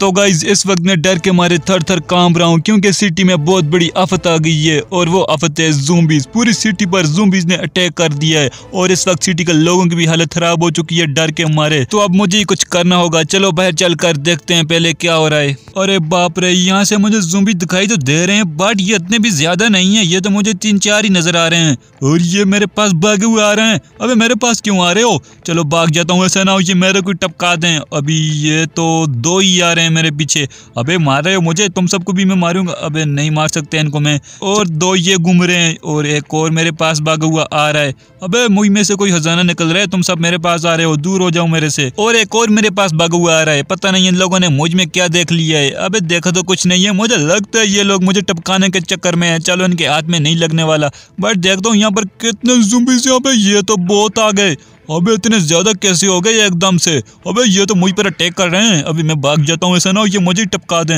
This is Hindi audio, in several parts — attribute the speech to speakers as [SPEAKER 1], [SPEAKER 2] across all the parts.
[SPEAKER 1] तो गाइज इस वक्त मैं डर के मारे थर थर कांप रहा हूँ क्योंकि सिटी में बहुत बड़ी आफत आ गई है और वो आफत है जूम्बीज पूरी सिटी पर जूम्बीज ने अटैक कर दिया है और इस वक्त सिटी के लोगों की भी हालत खराब हो चुकी है डर के मारे तो अब मुझे कुछ करना होगा चलो बाहर चल कर देखते हैं पहले क्या हो रहा है अरे बाप रे यहाँ से मुझे जुम्बी दिखाई तो दे रहे हैं बट ये इतने भी ज्यादा नहीं है ये तो मुझे तीन चार ही नजर आ रहे हैं और ये मेरे पास भागे हुए आ रहे हैं अबे मेरे पास क्यों आ रहे हो चलो भाग जाता हूँ ऐसा ना हो ये मेरे को टपका दें अभी ये तो दो ही आ रहे हैं मेरे पीछे अबे मार रहे हो मुझे तुम सबको भी मैं मारूंगा अबे नहीं मार सकते इनको मैं और दो ये घूम रहे हैं और एक और मेरे पास भागा हुआ आ रहा है अबे मुझ में से कोई हजाना निकल रहा है तुम सब मेरे पास आ रहे हो दूर हो जाओ मेरे से और एक और मेरे पास भागा हुआ आ रहा है पता नहीं इन लोगों ने मुझ में क्या देख लिया है गए अबे देखो तो कुछ नहीं है मुझे लगता है ये लोग मुझे टपकाने के चक्कर में है चलो इनके हाथ में नहीं लगने वाला बट देखता हूँ यहाँ पर कितने जुम्बिस यहाँ पे ये तो बहुत आ गए अबे इतने ज़्यादा कैसे हो गए एकदम से अबे ये तो मुझ पर अटैक कर रहे हैं अभी मैं भाग जाता हूँ ऐसा ना ये मुझे टपका दें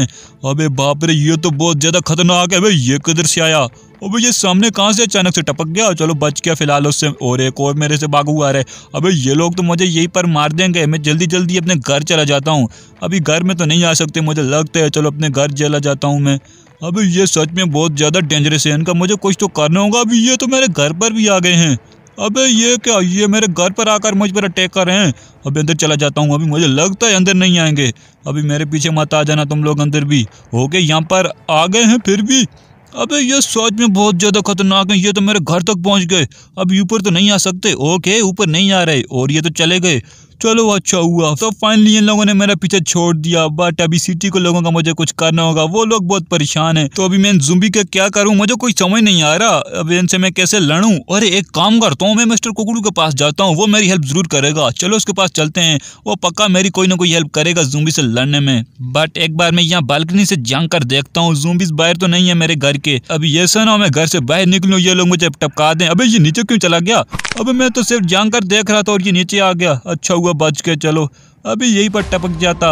[SPEAKER 1] अबे बाप रे ये तो बहुत ज़्यादा खतरनाक है अबे ये किधर से आया अबे ये सामने कहाँ से अचानक से टपक गया चलो बच गया फिलहाल उससे और एक और मेरे से भागू आ रहे अबे ये लोग तो मुझे यहीं पर मार देंगे मैं जल्दी जल्दी अपने घर चला जाता हूँ अभी घर में तो नहीं आ सकते मुझे लगता है चलो अपने घर चला जाता हूँ मैं अभी ये सच में बहुत ज़्यादा डेंजरस है इनका मुझे कुछ तो करना होगा अभी ये तो मेरे घर पर भी आ गए हैं अबे ये क्या ये मेरे घर पर आकर मुझ पर अटैक कर रहे हैं अभी अंदर चला जाता हूँ अभी मुझे लगता है अंदर नहीं आएंगे अभी मेरे पीछे मत आ जाना तुम लोग अंदर भी हो गए यहाँ पर आ गए हैं फिर भी अबे ये सच में बहुत ज़्यादा खतरनाक है ये तो मेरे घर तक पहुंच गए अब ऊपर तो नहीं आ सकते ओके ऊपर नहीं आ रहे और ये तो चले गए चलो अच्छा हुआ तो फाइनली इन लोगों ने मेरा पीछे छोड़ दिया बट अभी सिटी को लोगों का मुझे कुछ करना होगा वो लोग बहुत परेशान है तो अभी मैं जुम्बी का क्या करूँ मुझे कोई समझ नहीं आ रहा अब इनसे मैं कैसे लड़ू अरे एक काम करता हूँ मैं मिस्टर कुकड़ू के पास जाता हूँ वो मेरी हेल्प जरूर करेगा चलो उसके पास चलते हैं वो पक्का मेरी कोई ना कोई हेल्प करेगा जुम्बी से लड़ने में बट एक बार मैं यहाँ बालकनी से जंग कर देखता हूँ जुम्बी बाहर तो नहीं है मेरे घर के अभी ये सर ना मैं घर से बाहर निकलूँ ये लोग मुझे टपका दे अभी ये नीचे क्यों चला गया अब मैं तो सिर्फ जंग कर देख रहा था और ये नीचे आ गया अच्छा हुआ बच के चलो अभी यही पर टपक जाता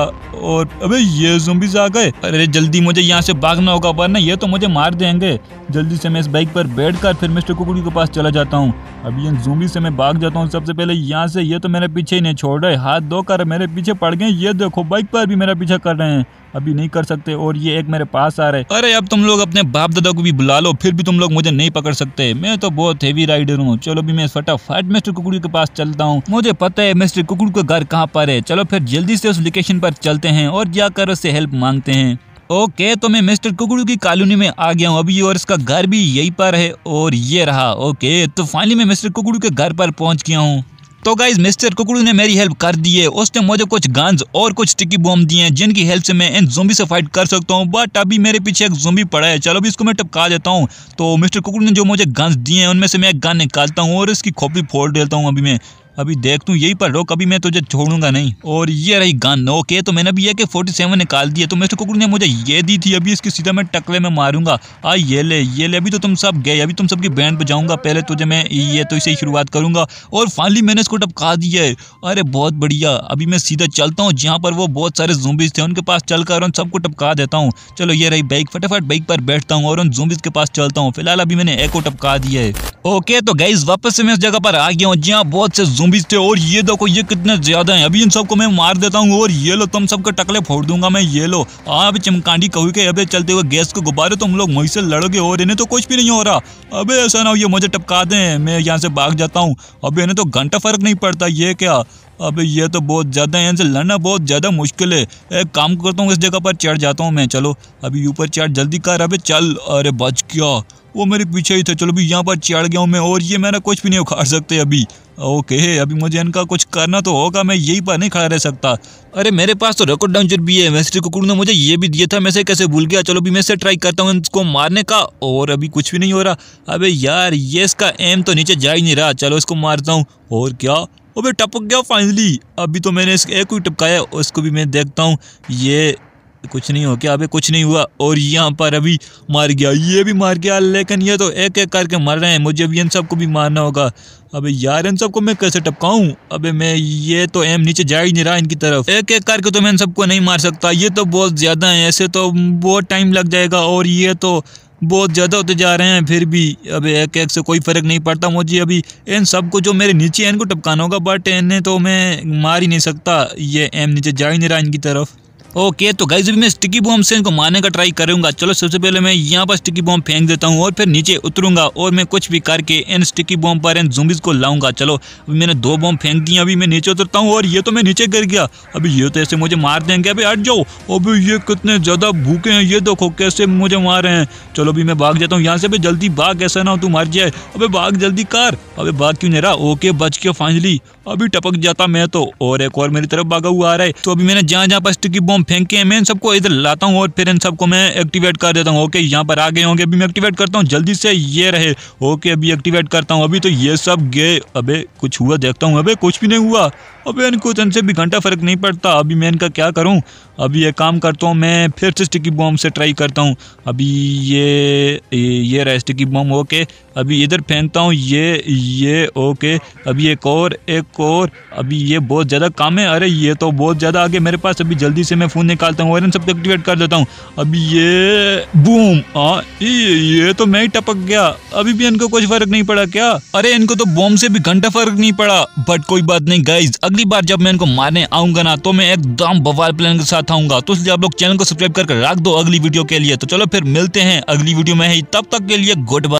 [SPEAKER 1] और अबे ये जुम्बिस आ गए अरे जल्दी मुझे यहाँ से भागना होगा वरना ये तो मुझे मार देंगे जल्दी से मैं इस बाइक पर बैठकर फिर मिस्टर कुकुड़ी के पास चला जाता हूँ अभी इन जूमी से मैं भाग जाता हूँ सबसे पहले यहाँ से ये तो मेरे पीछे ही नहीं छोड़ रहे हाथ दो कर मेरे पीछे पड़ गए ये देखो बाइक पर भी मेरा पीछा कर रहे हैं अभी नहीं कर सकते और ये एक मेरे पास आ रहे अरे अब तुम लोग अपने बाप दादा को भी बुला लो फिर भी तुम लोग मुझे नहीं पकड़ सकते मैं तो बहुत हेवी राइडर हूँ चलो अभी मैं फटाफट मिस्टर कुकड़ू के पास चलता हूँ मुझे पता है मिस्टर कुकड़ू का घर कहाँ पर है चलो फिर जल्दी से उस लोकेशन पर चलते हैं और जाकर उससे हेल्प मांगते हैं ओके तो मैं मिस्टर कुकड़ू की कॉलोनी में आ गया हूँ अभी और इसका घर भी यहीं पर है और ये रहा ओके तो फाइनली मैं मिस्टर कुकड़ू के घर पर पहुँच गया हूँ तो गाइज मिस्टर कुकड़ू ने मेरी हेल्प कर दी है उसने मुझे कुछ गन्स और कुछ टिकी बॉम्ब दिए हैं जिनकी हेल्प से मैं इन जोबी से फाइट कर सकता हूँ बट अभी मेरे पीछे एक जोबी पड़ा है चलो अभी इसको मैं टपका देता हूँ तो मिस्टर कुकड़ू ने जो मुझे गन्स दिए हैं उनमें से मैं एक गन निकालता हूँ और इसकी खोपी फोड़ देता हूँ अभी मैं अभी देख तू यही पर रो कभी मैं तुझे छोड़ूंगा नहीं और ये रही गन ओके तो मैंने भी ये के फोर्टी सेवन निकाल दिया तो मिस्टर कुकुर ने मुझे ये दी थी अभी इसके सीधा मैं टकले में मारूंगा आ ये ले ये ले अभी तो तुम सब गए अभी तुम सबकी बैंड बजाऊंगा पहले तुझे मैं ये तो इसे शुरुआत करूंगा और फाइनली मैंने इसको टपका दिया है अरे बहुत बढ़िया अभी मैं सीधा चलता हूँ जहाँ पर वो बहुत सारे जूम्बिस थे उनके पास चल कर उन सबको टपका देता हूँ चलो ये रही बाइक फटाफट बाइक पर बैठता हूँ और उन जूम्बिस के पास चलता हूँ फिलहाल अभी मैंने एक को टपका दिया है ओके तो गई वापस से मैं इस जगह पर आ गया हूँ जहाँ बहुत से जोबीज थे और ये देखो ये कितने ज्यादा हैं अभी इन सबको मैं मार देता हूँ और ये लो तुम सबके टकले फोड़ दूंगा मैं ये लो आप चमकांडी कहू के अभी चलते हुए गैस को गुब्बारे तुम तो लोग मुझसे लड़ोगे और इन्हें तो कुछ भी नहीं हो रहा अभी ऐसा ना हो ये मुझे टपका दें मैं यहाँ से भाग जाता हूँ अभी इन्हें तो घंटा फर्क नहीं पड़ता ये क्या अब ये तो बहुत ज़्यादा है इनसे लड़ना बहुत ज़्यादा मुश्किल है एक काम करता हूँ इस जगह पर चढ़ जाता हूँ मैं चलो अभी ऊपर चढ़ जल्दी कर अबे चल अरे बच क्या वो मेरे पीछे ही था चलो अभी यहाँ पर चढ़ गया हूँ मैं और ये मेरा कुछ भी नहीं उखाड़ सकते अभी ओके अभी मुझे इनका कुछ करना तो होगा मैं यही पर नहीं खड़ा रह सकता अरे मेरे पास तो रिकॉर्ड डाउन भी है मिस्ट्री तो कुकुर ने मुझे ये भी दिया था मैं से कैसे भूल गया चलो अभी मैं से ट्राई करता हूँ इसको मारने का और अभी कुछ भी नहीं हो रहा अबे यार ये इसका एम तो नीचे जा ही नहीं रहा चलो इसको मारता हूँ और क्या अबे टपक गया फाइनली अभी तो मैंने इसका एक ही टपकाया उसको भी मैं देखता हूँ ये कुछ नहीं हो गया अभी कुछ नहीं हुआ और यहाँ पर अभी मार गया ये भी मार गया लेकिन ये तो एक एक करके मर रहे हैं मुझे अभी इन सबको भी मारना होगा अबे यार इन सबको मैं कैसे टपकाऊँ अबे मैं ये तो एम नीचे जा ही नहीं रहा इनकी तरफ एक एक करके तो मैं इन सबको नहीं मार सकता ये तो बहुत ज़्यादा है ऐसे तो बहुत टाइम लग जाएगा और ये तो बहुत ज़्यादा होते जा रहे हैं फिर भी अब एक एक से कोई फ़र्क नहीं पड़ता मुझे अभी इन सबको जो मेरे नीचे है इनको टपकाना होगा बट इन्हें तो मैं मार ही नहीं सकता ये एम नीचे जा ही नहीं रहा इनकी तरफ ओके तो गाइज अभी मैं स्टिकी बॉम्ब से इनको मारने का ट्राई करूंगा चलो सबसे पहले मैं यहाँ पर स्टिकी बॉम्ब फेंक देता हूँ और फिर नीचे उतरूंगा और मैं कुछ भी करके इन स्टिकी बॉम्ब पर इन जुम्बिस को लाऊंगा चलो अभी मैंने दो बॉम्ब फेंक दिए अभी मैं नीचे उतरता हूँ और ये तो मैं नीचे गिर गया अभी ये तो ऐसे मुझे मार देंगे अभी हट जाओ अभी ये कितने ज़्यादा भूखे हैं ये देखो कैसे मुझे मार रहे हैं चलो अभी मैं भाग जाता हूँ यहाँ से अभी जल्दी भाग ऐसा ना हो तू मार जाए अभी भाग जल्दी कार अभी भाग क्यों नहीं रहा ओके बच के फाइनली अभी टपक जाता मैं तो और एक और मेरी तरफ भागा हुआ आ रहा है तो अभी मैंने जहाँ जहाँ पर स्टिकी बॉम्ब हम फेंके हैं मैं इन सबको इधर लाता हूँ और फिर इन सबको मैं एक्टिवेट कर देता हूँ ओके यहाँ पर आ गए होंगे अभी मैं एक्टिवेट करता हूँ जल्दी से ये रहे ओके अभी एक्टिवेट करता हूँ अभी तो ये सब गए अबे कुछ हुआ देखता हूँ अबे कुछ भी नहीं हुआ अबे इनको इनसे भी घंटा फ़र्क नहीं पड़ता अभी मैं इनका क्या करूँ अभी ये काम करता हूँ मैं फिर से स्टिकी बॉम्ब से ट्राई करता हूँ अभी ये ये रहा स्टिकी बॉम्ब ओके अभी इधर फेंकता हूँ ये ये ओके अभी एक और एक और अभी ये बहुत ज़्यादा काम है अरे ये तो बहुत ज़्यादा आगे मेरे पास अभी जल्दी से मैं फ़ोन निकालता हूँ और इन सब एक्टिवेट कर देता हूँ अभी ये बूम हाँ ये, ये तो मैं ही टपक गया अभी भी इनको कुछ फ़र्क नहीं पड़ा क्या अरे इनको तो बॉम्ब से भी घंटा फ़र्क नहीं पड़ा बट कोई बात नहीं गाइज अगली बार जब मैं इनको मारने आऊँगा ना तो मैं एकदम बवाल प्लान के साथ दिखाऊंगा तो इसलिए आप लोग चैनल को सब्सक्राइब कर रख दो अगली वीडियो के लिए तो चलो फिर मिलते हैं अगली वीडियो में ही तब तक के लिए गुड बाय